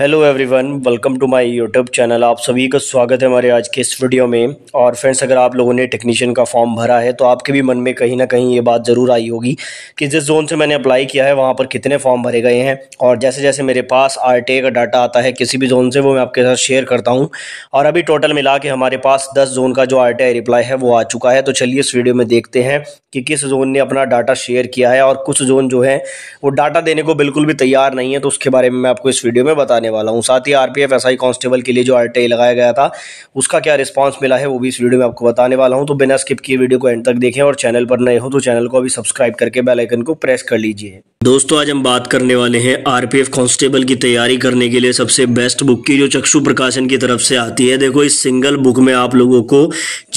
hello everyone welcome to my YouTube channel आप सभी का स्वागत है हमारे आज के इस वीडियो में और फ्रेंड्स अगर आप लोगों ने टेक्नीशियन का फॉर्म भरा है तो आपके भी मन में कहीं ना कहीं ये बात ज़रूर आई होगी कि जिस जोन से मैंने अप्लाई किया है वहाँ पर कितने फॉर्म भरे गए हैं और जैसे जैसे मेरे पास आर का डाटा आता है किसी भी जोन से वो मैं आपके साथ शेयर करता हूँ और अभी टोटल मिला के हमारे पास दस जोन का जो आर रिप्लाई है वो आ चुका है तो चलिए इस वीडियो में देखते हैं कि किस जोन ने अपना डाटा शेयर किया है और कुछ जोन जो है वो डाटा देने को बिल्कुल भी तैयार नहीं है तो उसके बारे में मैं आपको इस वीडियो में बताने बताने वाला हूँ साथ ही आरपीएफ एसआई कांस्टेबल के लिए जो आरटीआई लगाया गया था उसका क्या रिस्पांस मिला है वो भी इस वीडियो में आपको बताने वाला हूँ तो बिना स्किप किए वीडियो को एंड तक देखें और चैनल पर नए हो तो चैनल को अभी सब्सक्राइब करके बेलाइकन को प्रेस कर लीजिए दोस्तों आज हम बात करने वाले हैं आरपीएफ कांस्टेबल की तैयारी करने के लिए सबसे बेस्ट बुक की जो चक्षु प्रकाशन की तरफ से आती है देखो इस सिंगल बुक में आप लोगों को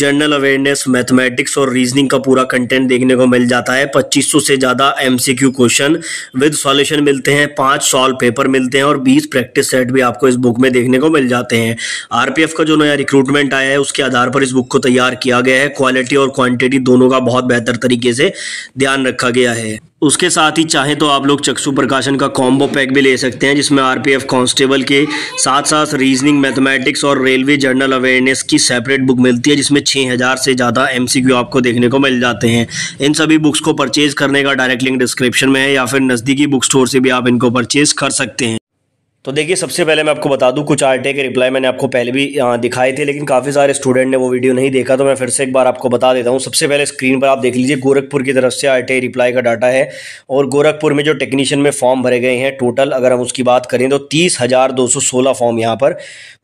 जनरल अवेयरनेस मैथमेटिक्स और रीजनिंग का पूरा कंटेंट देखने को मिल जाता है 2500 से ज़्यादा एमसीक्यू क्वेश्चन विद सॉल्यूशन मिलते हैं पांच सॉल्व पेपर मिलते हैं और बीस प्रैक्टिस के सेट भी आपको इस बुक में देखने को मिल जाते हैं आरपीएफ का जो नया रिक्रूटमेंट आया है उसके आधार पर इस बुक को तैयार किया गया है क्वालिटी और क्वांटिटी दोनों का बहुत बेहतर तरीके से ध्यान रखा गया है उसके साथ ही चाहे तो आप लोग चक्षु प्रकाशन का कॉम्बो पैक भी ले सकते हैं जिसमें आरपीएफ कांस्टेबल के साथ साथ रीजनिंग मैथमेटिक्स और रेलवे जर्नल अवेयरनेस की सेपरेट बुक मिलती है जिसमें 6000 से ज़्यादा एमसीक्यू आपको देखने को मिल जाते हैं इन सभी बुक्स को परचेज़ करने का डायरेक्ट लिंक डिस्क्रिप्शन में है या फिर नज़दीकी बुक स्टोर से भी आप इनको परचेज़ कर सकते हैं तो देखिए सबसे पहले मैं आपको बता दूं कुछ आर के रिप्लाई मैंने आपको पहले भी दिखाए थे लेकिन काफ़ी सारे स्टूडेंट ने वो वीडियो नहीं देखा तो मैं फिर से एक बार आपको बता देता हूं सबसे पहले स्क्रीन पर आप देख लीजिए गोरखपुर की तरफ से आर रिप्लाई का डाटा है और गोरखपुर में जो टेक्नीशियन में फॉर्म भरे गए हैं टोटल अगर हम उसकी बात करें तो तीस फॉर्म यहाँ पर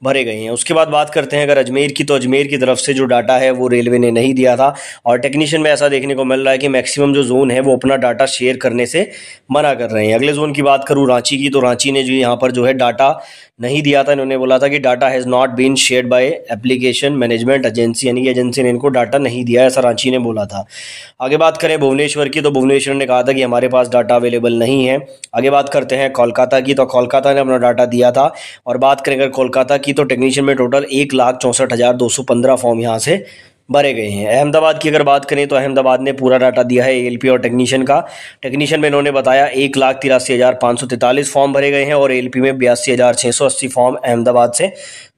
भरे गए हैं उसके बाद बात करते हैं अगर अजमेर की तो अजमेर की तरफ से जो डाटा है वो रेलवे ने नहीं दिया था और टेक्नीशियन में ऐसा देखने को मिल रहा है कि मैक्सिमम जो जोन है वो अपना डाटा शेयर करने से मना कर रहे हैं अगले जोन की बात करूँ रांची की तो रांची ने जो यहाँ पर जो है डाटा नहीं दिया था इन्होंने बोला था कि data has not been shared by application management agency यानी कि एजेंसी ने इनको डाटा नहीं दिया ऐसा रांची ने बोला था आगे बात करें भुवनेश्वर की तो भुवनेश्वर ने कहा था कि हमारे पास डाटा अवेलेबल नहीं है आगे बात करते हैं कोलकाता की तो कोलकाता ने अपना डाटा दिया था और बात करें अगर कोलकाता की तो टेक्नीशियन में टोटल एक लाख चौंसठ हज़ार दो सौ पंद्रह फॉर्म यहाँ से भरे गए हैं अहमदाबाद की अगर बात करें तो अहमदाबाद ने पूरा डाटा दिया है एलपी और टेक्नीशियन का टेक्नीशियन में इन्होंने बताया एक लाख तिरासी हज़ार पाँच सौ तैंतालीस फॉर्म भरे गए हैं और एलपी में बयासी हज़ार छः सौ अस्सी फॉर्म अहमदाबाद से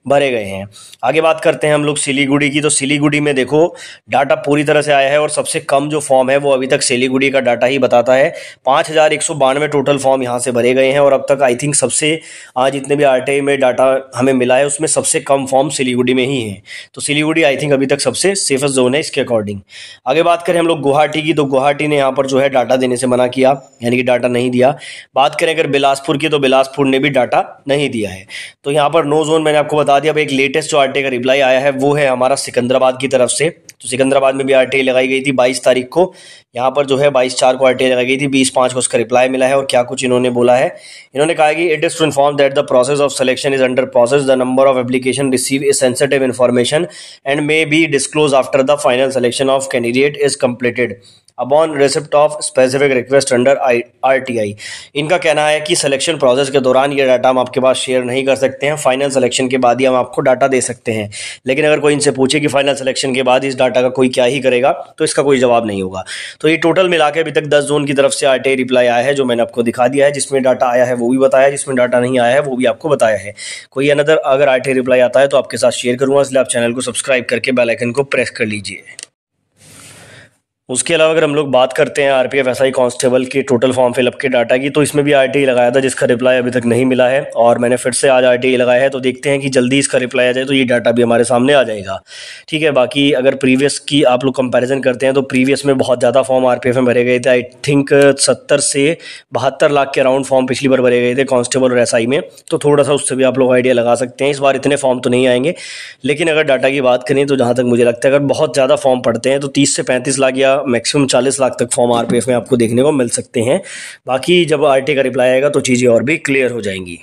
भरे गए हैं आगे बात करते हैं हम लोग सिलीगुड़ी की तो सिलीगुड़ी में देखो डाटा पूरी तरह से आया है और सबसे कम जो फॉर्म है वो अभी तक सिलीगुड़ी का डाटा ही बताता है पाँच हज़ार एक सौ बानवे टोटल फॉर्म यहाँ से भरे गए हैं और अब तक आई थिंक सबसे आज जितने भी आर में डाटा हमें मिला है उसमें सबसे कम फॉर्म सिलीगुड़ी में ही है तो सिलीगुड़ी आई थिंक अभी तक सबसे सेफेस्ट जोन है इसके अकॉर्डिंग आगे बात करें हम लोग गुवाहाटी की तो गुवाहाटी ने यहाँ पर जो है डाटा देने से मना किया यानी कि डाटा नहीं दिया बात करें अगर बिलासपुर की तो बिलासपुर ने भी डाटा नहीं दिया है तो यहाँ पर नो जोन मैंने आपको बता दिया अब एक लेटेस्ट जो आरटीए का रिप्लाई आया है वो है हमारा सिकंदराबाद की तरफ से तो सिकंदराबाद में भी आरटीए लगाई गई थी 22 तारीख को यहाँ पर जो है 22 चार को आरटीए लगाई गई थी बीस पाँच को उसका रिप्लाई मिला है और क्या कुछ इन्होंने बोला है इन्होंने कहा कि it is to inform that the process of selection is under process the number of application receive a sensitive information and may be disclose after the final selection of candidate is completed upon receipt of specific request under RTI इनका कहना है कि selection process के दौरान ये data हम आपके पास share नहीं कर सकते हैं फाइनल सिलेक्शन के बाद ही हम आपको डाटा दे सकते हैं लेकिन अगर कोई इनसे पूछे कि फाइनल सिलेक्शन के बाद इस डाटा का कोई क्या ही करेगा तो इसका कोई जवाब नहीं होगा तो ये टोटल मिला के अभी तक दस जोन की तरफ से आर रिप्लाई आया है जो मैंने आपको दिखा दिया है जिसमें डाटा आया है वो भी बताया जिसमें डाटा नहीं आया है वो भी आपको बताया है कोई अनदर अगर आर रिप्लाई आता है तो आपके साथ शेयर करूँगा इसलिए आप चैनल को सब्सक्राइब करके बेलाइकन को प्रेस कर लीजिए उसके अलावा अगर हम लोग बात करते हैं आरपीएफ एसआई कांस्टेबल के टोटल फॉर्म फिलअप के डाटा की तो इसमें भी आरटीई e लगाया था जिसका रिप्लाई अभी तक नहीं मिला है और मैंने फिर से आज आरटीई e लगाया है तो देखते हैं कि जल्दी इसका रिप्लाई आ जाए तो ये डाटा भी हमारे सामने आ जाएगा ठीक है बाकी अगर प्रीवियस की आप लोग कंपेरिजन करते हैं तो प्रीवियस में बहुत ज़्यादा फॉर्म आर में भरे गए थे आई थिंक सत्तर से बहत्तर लाख के अराउंड फॉर्म पिछली बार भरे गए थे कॉन्स्टेबल और एस में तो थोड़ा सा उससे भी आप लोग आइडिया लगा सकते हैं इस बार इतने फॉर्म तो नहीं आएंगे लेकिन अगर डाटा की बात करें तो जहाँ तक मुझे लगता है अगर बहुत ज़्यादा फॉर्म पड़ते हैं तो तीस से पैंतीस लाख या मैक्सिमम चालीस लाख तक फॉर्म आर में आपको देखने को मिल सकते हैं बाकी जब आर का रिप्लाई आएगा तो चीज़ें और भी क्लियर हो जाएंगी